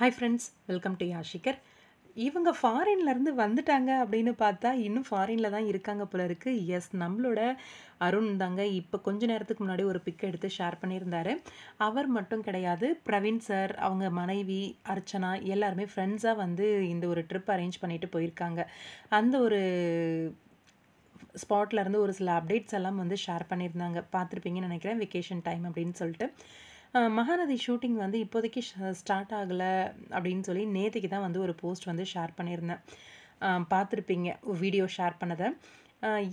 hi friends welcome to யாஷிகர் இவங்க ஃபாரின்லேருந்து வந்துட்டாங்க அப்படின்னு பார்த்தா இன்னும் ஃபாரினில் தான் இருக்காங்க போல இருக்குது எஸ் நம்மளோட அருண் தாங்க இப்போ கொஞ்ச நேரத்துக்கு முன்னாடி ஒரு பிக் எடுத்து ஷேர் பண்ணியிருந்தாரு அவர் மட்டும் கிடையாது பிரவீன் சார் அவங்க மனைவி அர்ச்சனா எல்லாருமே ஃப்ரெண்ட்ஸாக வந்து இந்த ஒரு ட்ரிப் அரேஞ்ச் பண்ணிட்டு போயிருக்காங்க அந்த ஒரு ஸ்பாட்லேருந்து ஒரு சில அப்டேட்ஸ் எல்லாம் வந்து ஷேர் பண்ணியிருந்தாங்க பார்த்துருப்பீங்கன்னு நினைக்கிறேன் வெக்கேஷன் டைம் அப்படின்னு சொல்லிட்டு மகாநதி ஷூட்டிங் வந்து இப்போதைக்கு ஸ்டார்ட் ஆகலை அப்படின்னு சொல்லி நேற்றுக்கு தான் வந்து ஒரு போஸ்ட் வந்து ஷேர் பண்ணியிருந்தேன் பார்த்துருப்பீங்க வீடியோ ஷேர் பண்ணதை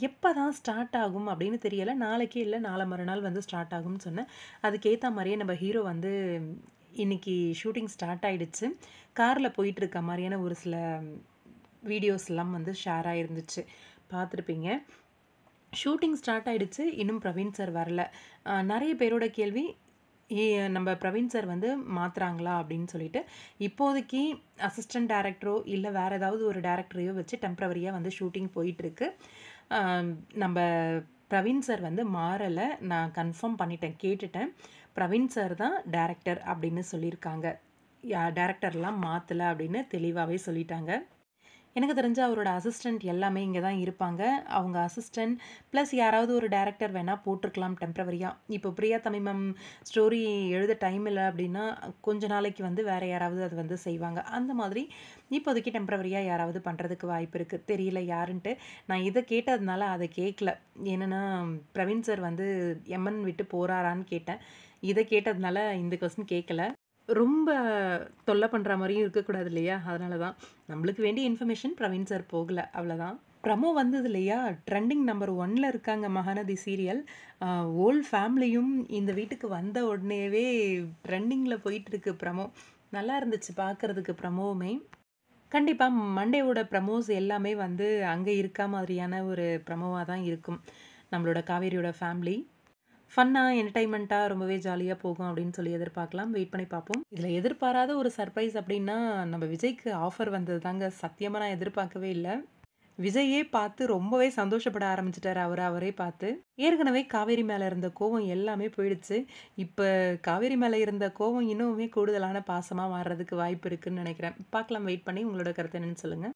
எப்போ தான் ஸ்டார்ட் ஆகும் அப்படின்னு தெரியலை நாளைக்கே இல்லை நாளை மறுநாள் வந்து ஸ்டார்ட் ஆகும்னு சொன்னேன் அதுக்கேற்ற மாதிரியே நம்ம ஹீரோ வந்து இன்றைக்கி ஷூட்டிங் ஸ்டார்ட் ஆகிடுச்சு காரில் போயிட்டுருக்க மாதிரியான ஒரு சில வீடியோஸ்லாம் வந்து ஷேர் ஆகிருந்துச்சு பார்த்துருப்பீங்க ஷூட்டிங் ஸ்டார்ட் ஆகிடுச்சு இன்னும் பிரவீன் சார் வரல நிறைய பேரோட கேள்வி நம்ம பிரவீன் சார் வந்து மாற்றுறாங்களா அப்படின்னு சொல்லிட்டு இப்போதைக்கு அசிஸ்டன்ட் டேரக்டரோ இல்லை வேறு ஏதாவது ஒரு டேரக்டரையோ வச்சு டெம்ப்ரவரியாக வந்து ஷூட்டிங் போயிட்டுருக்கு நம்ம பிரவீன் சார் வந்து மாறலை நான் கன்ஃபார்ம் பண்ணிட்டேன் கேட்டுட்டேன் பிரவீன் சார் தான் டேரக்டர் அப்படின்னு சொல்லியிருக்காங்க டேரக்டர்லாம் மாற்றலை அப்படின்னு தெளிவாகவே சொல்லிட்டாங்க எனக்கு தெரிஞ்ச அவரோட அசிஸ்டண்ட் எல்லாமே இங்கே தான் இருப்பாங்க அவங்க அசிஸ்டண்ட் ப்ளஸ் யாராவது ஒரு டேரக்டர் வேணால் போட்டிருக்கலாம் டெம்ப்ரவரியாக இப்போ பிரியா தமிமம் ஸ்டோரி எழுத டைம் இல்லை அப்படின்னா கொஞ்ச நாளைக்கு வந்து வேறு யாராவது அது வந்து செய்வாங்க அந்த மாதிரி இப்போதைக்கு டெம்ப்ரவரியாக யாராவது பண்ணுறதுக்கு வாய்ப்பு இருக்குது தெரியல யாருன்ட்டு நான் இதை கேட்டதுனால அதை கேட்கல என்னென்னா பிரவீன் சார் வந்து எம்என் விட்டு போகிறாரான்னு கேட்டேன் இதை கேட்டதுனால இந்த கொஸ்டின் கேட்கல ரொம்ப தொல்லை பண்ணுற மாதிரியும் இருக்கக்கூடாது இல்லையா அதனால தான் நம்மளுக்கு வேண்டிய இன்ஃபர்மேஷன் பிரவீன் சார் போகலை அவ்வளோதான் ப்ரமோ வந்தது இல்லையா ட்ரெண்டிங் நம்பர் ஒன்னில் இருக்காங்க மகாநதி சீரியல் ஓல் ஃபேமிலியும் இந்த வீட்டுக்கு வந்த உடனேவே ட்ரெண்டிங்கில் போயிட்டுருக்கு ப்ரமோ நல்லா இருந்துச்சு பார்க்குறதுக்கு ப்ரமோவுமே கண்டிப்பாக மண்டேவோட ப்ரமோஸ் எல்லாமே வந்து அங்கே இருக்கா மாதிரியான ஒரு ப்ரமோவாக தான் இருக்கும் நம்மளோட காவேரியோட ஃபேமிலி ஃபன்னாக என்டர்டைன்மெண்ட்டாக ரொம்பவே ஜாலியாக போகும் அப்படின்னு சொல்லி எதிர்பார்க்கலாம் வெயிட் பண்ணி பார்ப்போம் இதில் எதிர்பாராத ஒரு சர்ப்ரைஸ் அப்படின்னா நம்ம விஜய்க்கு ஆஃபர் வந்தது தாங்க சத்தியமாக நான் எதிர்பார்க்கவே இல்லை விஜயே பார்த்து ரொம்பவே சந்தோஷப்பட ஆரம்பிச்சிட்டார் அவர் அவரே பார்த்து ஏற்கனவே காவேரி மேலே இருந்த கோவம் எல்லாமே போயிடுச்சு இப்போ காவேரி மேலே இருந்த கோவம் இன்னுமே கூடுதலான பாசமாக மாறுறதுக்கு வாய்ப்பு இருக்குதுன்னு நினைக்கிறேன் பார்க்கலாம் வெயிட் பண்ணி உங்களோட கருத்து என்னென்னு சொல்லுங்கள்